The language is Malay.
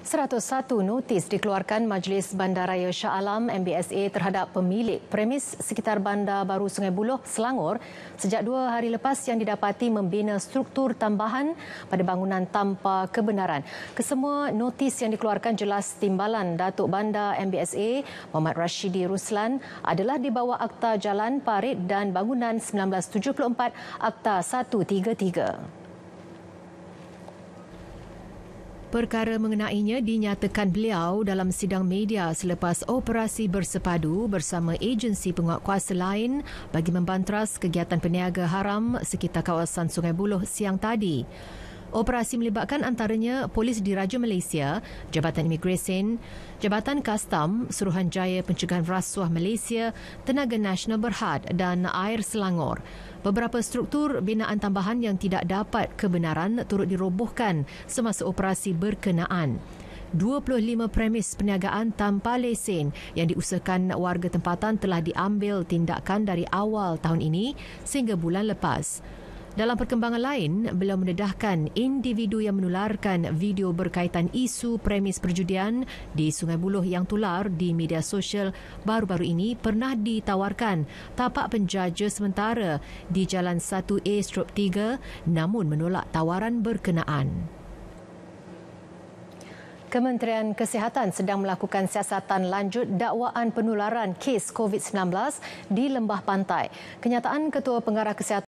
101 notis dikeluarkan Majlis Bandaraya Shah Alam MBSA terhadap pemilik premis sekitar Bandar Baru Sungai Buloh, Selangor sejak dua hari lepas yang didapati membina struktur tambahan pada bangunan tanpa kebenaran. Kesemua notis yang dikeluarkan jelas timbalan Datuk Bandar MBSA Muhammad Rashidi Ruslan adalah di bawah Akta Jalan Parit dan Bangunan 1974 Akta 133. Perkara mengenainya dinyatakan beliau dalam sidang media selepas operasi bersepadu bersama agensi penguatkuasa lain bagi membanteras kegiatan peniaga haram sekitar kawasan Sungai Buloh siang tadi. Operasi melibatkan antaranya Polis di Raja Malaysia, Jabatan Imigresen, Jabatan Kastam, Suruhanjaya Pencegahan Rasuah Malaysia, Tenaga Nasional Berhad dan Air Selangor. Beberapa struktur binaan tambahan yang tidak dapat kebenaran turut dirobohkan semasa operasi berkenaan. 25 premis perniagaan tanpa lesen yang diusahakan warga tempatan telah diambil tindakan dari awal tahun ini sehingga bulan lepas. Dalam perkembangan lain, beliau mendedahkan individu yang menularkan video berkaitan isu premis perjudian di Sungai Buloh yang tular di media sosial baru-baru ini pernah ditawarkan tapak penjaja sementara di Jalan 1A-3 namun menolak tawaran berkenaan. Kementerian Kesihatan sedang melakukan siasatan lanjut dakwaan penularan kes COVID-19 di Lembah Pantai. Kenyataan Ketua Pengarah Kesihatan